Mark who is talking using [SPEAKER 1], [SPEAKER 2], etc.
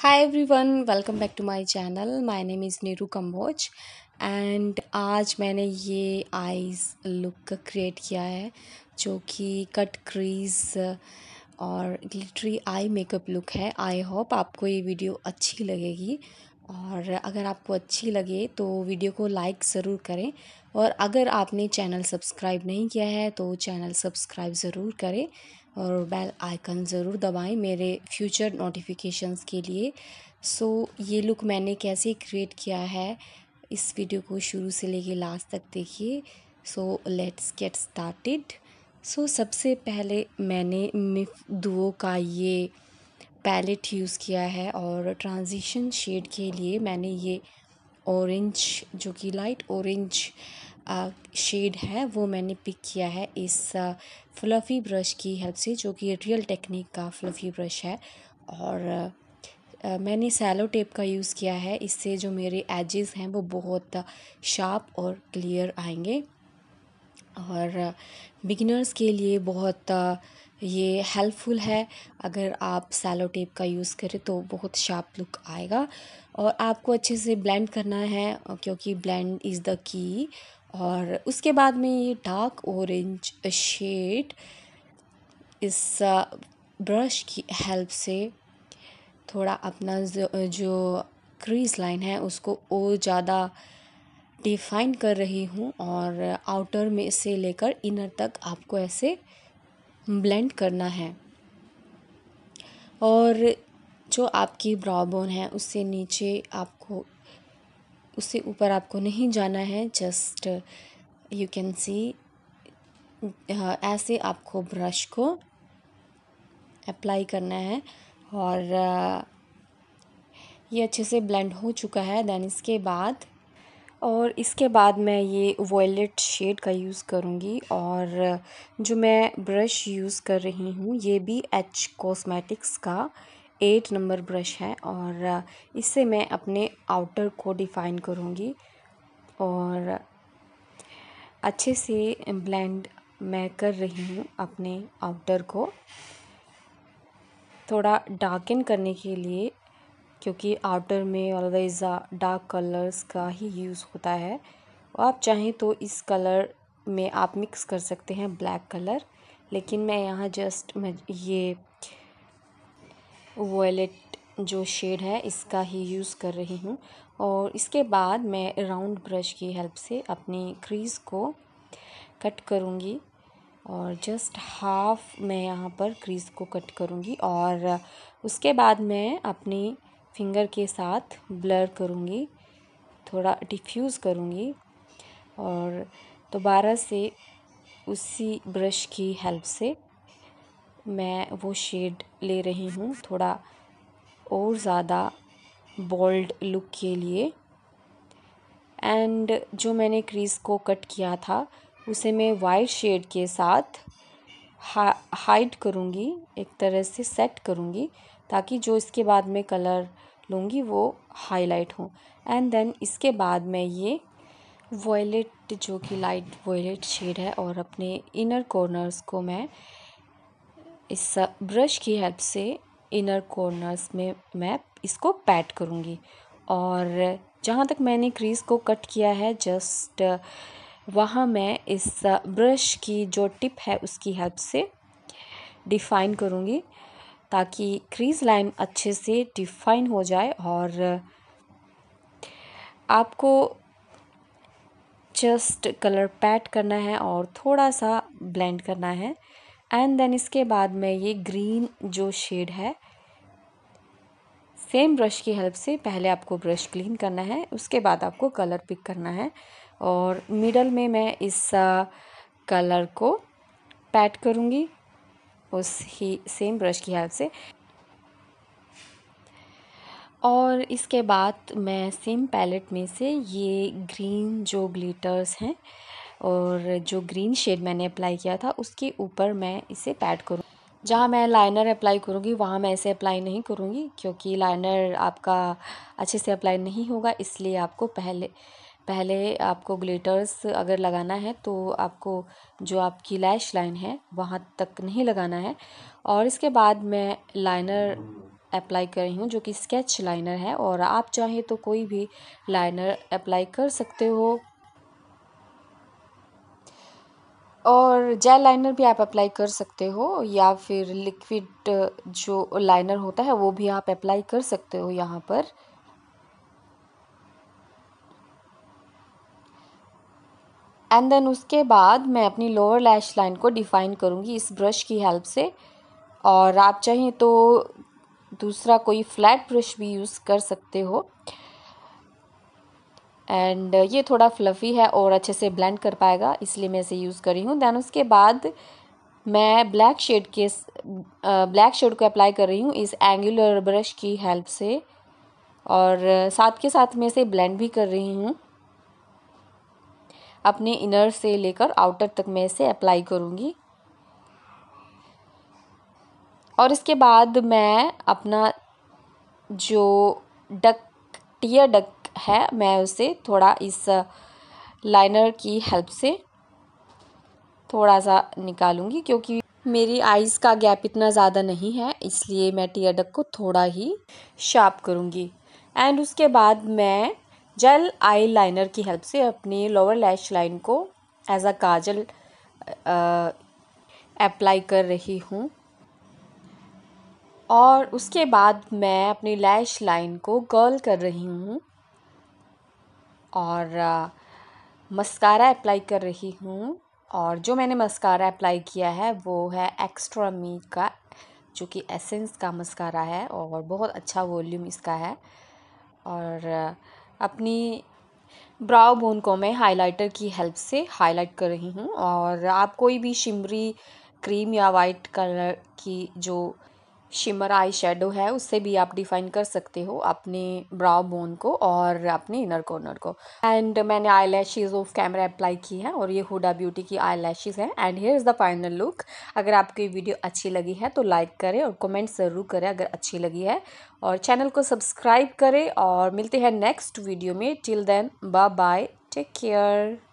[SPEAKER 1] high everyone welcome back to my channel my name is Neeru Kamboj and आज मैंने ये eyes look create किया है जो कि कट क्रीज़ और ग्लिटरी आई मेकअप लुक है आई होप आपको ये वीडियो अच्छी लगेगी और अगर आपको अच्छी लगे तो वीडियो को लाइक ज़रूर करें और अगर आपने चैनल सब्सक्राइब नहीं किया है तो चैनल सब्सक्राइब ज़रूर करें और बेल आइकन ज़रूर दबाएं मेरे फ्यूचर नोटिफिकेशंस के लिए सो so, ये लुक मैंने कैसे क्रिएट किया है इस वीडियो को शुरू से लेके लास्ट तक देखिए so let's get started so सबसे पहले मैंने मिफ दुओ का ये पैलेट यूज़ किया है और ट्रांजिशन शेड के लिए मैंने ये ऑरेंज जो कि लाइट ऑरेंज शेड है वो मैंने पिक किया है इस फ्लफ़ी ब्रश की हेल्प से जो कि रियल टेक्निक का फ्लफ़ी ब्रश है और मैंने सैलो टेप का यूज़ किया है इससे जो मेरे एजेस हैं वो बहुत शार्प और क्लियर आएंगे और बिगिनर्स के लिए बहुत ये हेल्पफुल है अगर आप सैलो टेप का यूज़ करें तो बहुत शार्प लुक आएगा और आपको अच्छे से ब्लेंड करना है क्योंकि ब्लेंड इज़ द की और उसके बाद में ये डार्क ऑरेंज शेड इस ब्रश की हेल्प से थोड़ा अपना जो क्रीज लाइन है उसको और ज़्यादा डिफाइन कर रही हूँ और आउटर में से लेकर इनर तक आपको ऐसे ब्लेंड करना है और जो आपकी बोन है उससे नीचे आपको उससे ऊपर आपको नहीं जाना है जस्ट यू कैन सी ऐसे आपको ब्रश को अप्लाई करना है और ये अच्छे से ब्लेंड हो चुका है दैन इसके बाद और इसके बाद मैं ये वॉयलेट शेड का यूज़ करूँगी और जो मैं ब्रश यूज़ कर रही हूँ ये भी एच कॉस्मेटिक्स का एट नंबर ब्रश है और uh, इससे मैं अपने आउटर को डिफ़ाइन करूँगी और अच्छे से ब्लेंड मैं कर रही हूँ अपने आउटर को थोड़ा डार्कन करने के लिए क्योंकि आउटर में ऑलवेज डार्क कलर्स का ही यूज़ होता है और आप चाहें तो इस कलर में आप मिक्स कर सकते हैं ब्लैक कलर लेकिन मैं यहाँ जस्ट मैं ये वॉलेट जो शेड है इसका ही यूज़ कर रही हूँ और इसके बाद मैं राउंड ब्रश की हेल्प से अपनी क्रीज़ को कट करूँगी और जस्ट हाफ मैं यहाँ पर क्रीज़ को कट करूँगी और उसके बाद मैं अपनी फिंगर के साथ ब्लर करूँगी थोड़ा डिफ्यूज़ करूँगी और दोबारा से उसी ब्रश की हेल्प से मैं वो शेड ले रही हूँ थोड़ा और ज़्यादा बोल्ड लुक के लिए एंड जो मैंने क्रीज़ को कट किया था उसे मैं वाइट शेड के साथ हा, हाइड करूँगी एक तरह से सेट करूँगी ताकि जो इसके बाद में कलर लूँगी वो हाईलाइट हो एंड देन इसके बाद मैं ये वॉयलेट जो कि लाइट वॉयलेट शेड है और अपने इनर कॉर्नर्स को मैं इस ब्रश की हेल्प से इनर कॉर्नर्स में मैं इसको पैट करूँगी और जहाँ तक मैंने क्रीज़ को कट किया है जस्ट uh, वहाँ मैं इस ब्रश uh, की जो टिप है उसकी हेल्प से डिफ़ाइन करूँगी ताकि क्रीज़ लाइन अच्छे से डिफ़ाइन हो जाए और uh, आपको जस्ट कलर पैट करना है और थोड़ा सा ब्लेंड करना है एंड देन इसके बाद मैं ये ग्रीन जो शेड है सेम ब्रश की हेल्प से पहले आपको ब्रश क्लीन करना है उसके बाद आपको कलर पिक करना है और मिडल में मैं इस कलर को पैट करूँगी उस ही सेम ब्रश की हेल्प से और इसके बाद मैं सेम पैलेट में से ये ग्रीन जो ग्लिटर्स हैं और जो ग्रीन शेड मैंने अप्लाई किया था उसके ऊपर मैं इसे पैड करूँ जहाँ मैं लाइनर अप्लाई करूँगी वहाँ मैं इसे अप्लाई नहीं करूँगी क्योंकि लाइनर आपका अच्छे से अप्लाई नहीं होगा इसलिए आपको पहले पहले आपको ग्लिटर्स अगर लगाना है तो आपको जो आपकी लैश लाइन है वहाँ तक नहीं लगाना है और इसके बाद मैं लाइनर अप्लाई कर रही हूँ जो कि स्केच लाइनर है और आप चाहें तो कोई भी लाइनर अप्लाई कर सकते हो और जेल लाइनर भी आप अप्लाई कर सकते हो या फिर लिक्विड जो लाइनर होता है वो भी आप अप्लाई कर सकते हो यहाँ पर एंड देन उसके बाद मैं अपनी लोअर लैश लाइन को डिफ़ाइन करूँगी इस ब्रश की हेल्प से और आप चाहें तो दूसरा कोई फ्लैट ब्रश भी यूज़ कर सकते हो एंड uh, ये थोड़ा फ्लफ़ी है और अच्छे से ब्लेंड कर पाएगा इसलिए मैं इसे यूज़ कर रही हूँ दैन उसके बाद मैं ब्लैक शेड के ब्लैक शेड uh, को अप्लाई कर रही हूँ इस एंगुलर ब्रश की हेल्प से और uh, साथ के साथ मैं इसे ब्लेंड भी कर रही हूँ अपने इनर से लेकर आउटर तक मैं इसे अप्लाई करूँगी और इसके बाद मैं अपना जो डक टीयर डक है मैं उसे थोड़ा इस लाइनर की हेल्प से थोड़ा सा निकालूंगी क्योंकि मेरी आइज़ का गैप इतना ज़्यादा नहीं है इसलिए मैं टीयर डक को थोड़ा ही शार्प करूँगी एंड उसके बाद मैं जेल आई लाइनर की हेल्प से अपनी लोअर लैश लाइन को एज अ काजल अप्लाई कर रही हूँ और उसके बाद मैं अपनी लैश लाइन को कर्ल कर रही हूँ और मस्कारा अप्लाई कर रही हूँ और जो मैंने मस्कारा अप्लाई किया है वो है एक्स्ट्रा मी का जो कि एसेंस का मस्कारा है और बहुत अच्छा वॉल्यूम इसका है और अपनी ब्राउ बोन को मैं हाइलाइटर की हेल्प से हाईलाइट कर रही हूँ और आप कोई भी शिमरी क्रीम या वाइट कलर की जो शिमर आई शेडो है उससे भी आप डिफाइन कर सकते हो अपने ब्राउ बोन को और अपने इनर कॉर्नर को एंड मैंने eyelashes off camera apply की है और ये हुडा ब्यूटी की आई लैशेज़ हैं and here is the final look अगर आपकी वीडियो अच्छी लगी है तो लाइक करें और कमेंट ज़रूर करें अगर अच्छी लगी है और चैनल को सब्सक्राइब करें और मिलते हैं नेक्स्ट वीडियो में till then bye bye take care